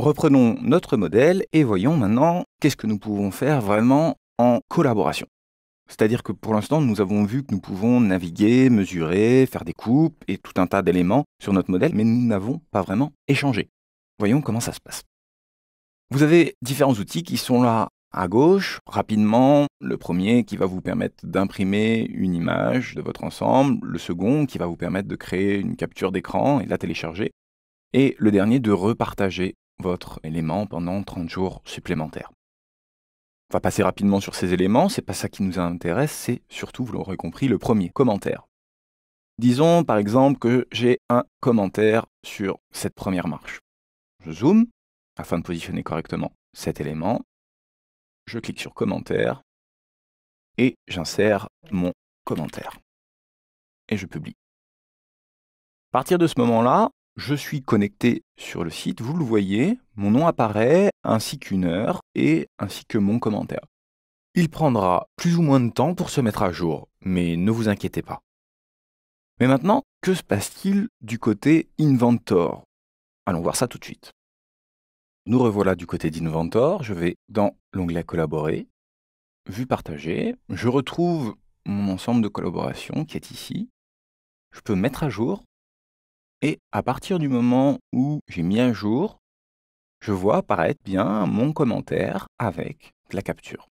reprenons notre modèle et voyons maintenant qu'est-ce que nous pouvons faire vraiment en collaboration. C'est-à-dire que pour l'instant, nous avons vu que nous pouvons naviguer, mesurer, faire des coupes et tout un tas d'éléments sur notre modèle, mais nous n'avons pas vraiment échangé. Voyons comment ça se passe. Vous avez différents outils qui sont là à gauche, rapidement, le premier qui va vous permettre d'imprimer une image de votre ensemble, le second qui va vous permettre de créer une capture d'écran et la télécharger, et le dernier de repartager votre élément pendant 30 jours supplémentaires. On va passer rapidement sur ces éléments, c'est pas ça qui nous intéresse, c'est surtout, vous l'aurez compris, le premier commentaire. Disons par exemple que j'ai un commentaire sur cette première marche. Je zoome afin de positionner correctement cet élément. Je clique sur commentaire et j'insère mon commentaire. Et je publie. À partir de ce moment-là, je suis connecté sur le site, vous le voyez, mon nom apparaît ainsi qu'une heure et ainsi que mon commentaire. Il prendra plus ou moins de temps pour se mettre à jour, mais ne vous inquiétez pas. Mais maintenant, que se passe-t-il du côté Inventor Allons voir ça tout de suite. Nous revoilà du côté d'Inventor, je vais dans l'onglet Collaborer, Vue partagée, je retrouve mon ensemble de collaboration qui est ici. Je peux mettre à jour et à partir du moment où j'ai mis un jour, je vois apparaître bien mon commentaire avec la capture.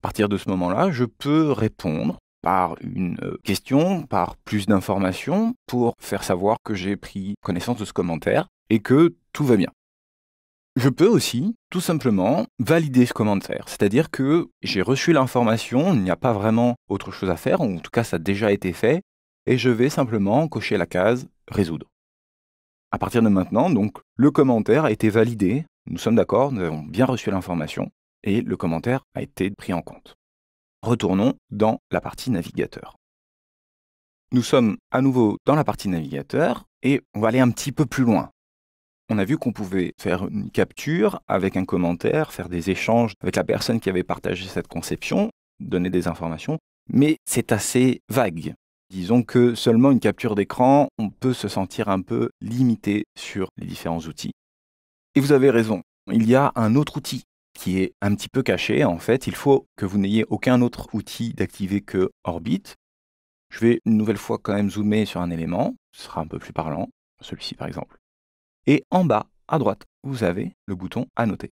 À partir de ce moment-là, je peux répondre par une euh, question, par plus d'informations pour faire savoir que j'ai pris connaissance de ce commentaire et que tout va bien. Je peux aussi tout simplement valider ce commentaire, c'est-à-dire que j'ai reçu l'information, il n'y a pas vraiment autre chose à faire, ou en tout cas ça a déjà été fait, et je vais simplement cocher la case résoudre. À partir de maintenant, donc, le commentaire a été validé, nous sommes d'accord, nous avons bien reçu l'information, et le commentaire a été pris en compte. Retournons dans la partie navigateur. Nous sommes à nouveau dans la partie navigateur, et on va aller un petit peu plus loin. On a vu qu'on pouvait faire une capture avec un commentaire, faire des échanges avec la personne qui avait partagé cette conception, donner des informations, mais c'est assez vague. Disons que seulement une capture d'écran, on peut se sentir un peu limité sur les différents outils. Et vous avez raison, il y a un autre outil qui est un petit peu caché. En fait, il faut que vous n'ayez aucun autre outil d'activer que Orbit. Je vais une nouvelle fois quand même zoomer sur un élément, ce sera un peu plus parlant, celui-ci par exemple. Et en bas, à droite, vous avez le bouton Annoter.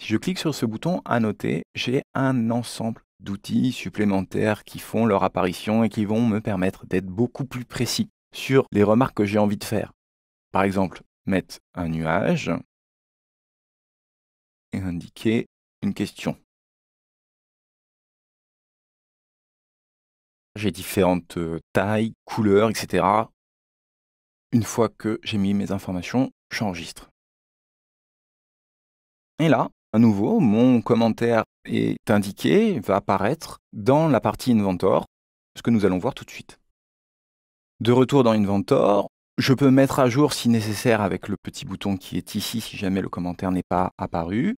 Si je clique sur ce bouton Annoter, j'ai un ensemble d'outils supplémentaires qui font leur apparition et qui vont me permettre d'être beaucoup plus précis sur les remarques que j'ai envie de faire. Par exemple, mettre un nuage et indiquer une question. J'ai différentes euh, tailles, couleurs, etc. Une fois que j'ai mis mes informations, j'enregistre. Et là, à nouveau, mon commentaire est indiqué, va apparaître dans la partie Inventor, ce que nous allons voir tout de suite. De retour dans Inventor, je peux mettre à jour si nécessaire avec le petit bouton qui est ici si jamais le commentaire n'est pas apparu.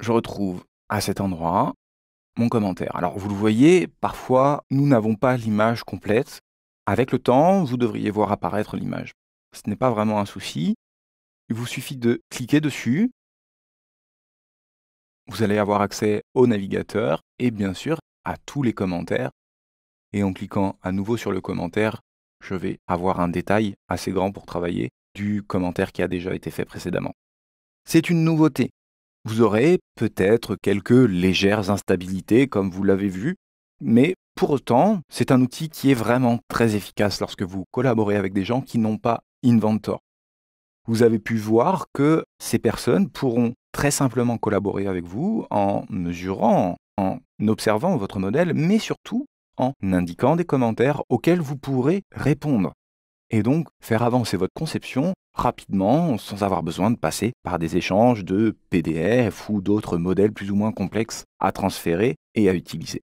Je retrouve à cet endroit mon commentaire. Alors vous le voyez, parfois nous n'avons pas l'image complète. Avec le temps, vous devriez voir apparaître l'image. Ce n'est pas vraiment un souci. Il vous suffit de cliquer dessus. Vous allez avoir accès au navigateur et bien sûr à tous les commentaires. Et en cliquant à nouveau sur le commentaire, je vais avoir un détail assez grand pour travailler du commentaire qui a déjà été fait précédemment. C'est une nouveauté. Vous aurez peut-être quelques légères instabilités comme vous l'avez vu, mais pour autant, c'est un outil qui est vraiment très efficace lorsque vous collaborez avec des gens qui n'ont pas Inventor vous avez pu voir que ces personnes pourront très simplement collaborer avec vous en mesurant, en observant votre modèle, mais surtout en indiquant des commentaires auxquels vous pourrez répondre. Et donc faire avancer votre conception rapidement sans avoir besoin de passer par des échanges de PDF ou d'autres modèles plus ou moins complexes à transférer et à utiliser.